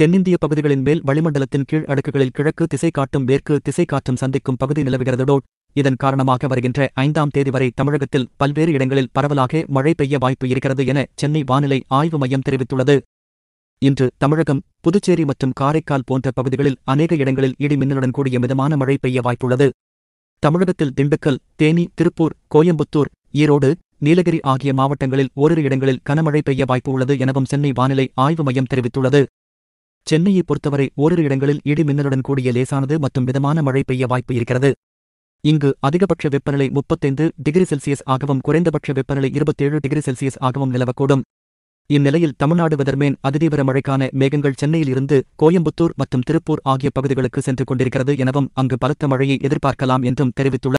தென்னிந்திய பகுதிகளின் மேல் வளிமண்டலத்தின் கீழ் அடுக்குகளில் கிழக்கு திசை காட்டும் மேற்கு திசை காற்றும் சந்திக்கும் பகுதி நிலவுகிறதோடு இதன் காரணமாக வருகின்ற ஐந்தாம் தேதி வரை தமிழகத்தில் பல்வேறு இடங்களில் பரவலாக மழை பெய்ய வாய்ப்பு இருக்கிறது என சென்னை வானிலை ஆய்வு மையம் தெரிவித்துள்ளது இன்று தமிழகம் புதுச்சேரி மற்றும் காரைக்கால் போன்ற பகுதிகளில் அநேக இடங்களில் இடி மின்னலுடன் கூடிய மிதமான மழை பெய்ய வாய்ப்புள்ளது தமிழகத்தில் திண்டுக்கல் தேனி திருப்பூர் கோயம்புத்தூர் ஈரோடு நீலகிரி ஆகிய மாவட்டங்களில் ஓரிரு இடங்களில் கனமழை பெய்ய வாய்ப்பு உள்ளது எனவும் சென்னை வானிலை ஆய்வு மையம் தெரிவித்துள்ளது சென்னையை பொறுத்தவரை ஓரிரு இடங்களில் இடி மின்னலுடன் கூடிய லேசானது மற்றும் மிதமான மழை பெய்ய வாய்ப்பு இருக்கிறது இங்கு அதிகபட்ச வெப்பநிலை முப்பத்தைந்து டிகிரி செல்சியஸ் ஆகவும் குறைந்தபட்ச வெப்பநிலை இருபத்தேழு டிகிரி செல்சியஸ் ஆகவும் நிலவக்கூடும் இந்நிலையில் தமிழ்நாடு வெதர்மேன் அதிதீவிர மழைக்கான மேகங்கள் சென்னையில் இருந்து கோயம்புத்தூர் மற்றும் திருப்பூர் ஆகிய பகுதிகளுக்கு சென்று கொண்டிருக்கிறது எனவும் அங்கு பலத்த மழையை எதிர்பார்க்கலாம் என்றும் தெரிவித்துள்ளார்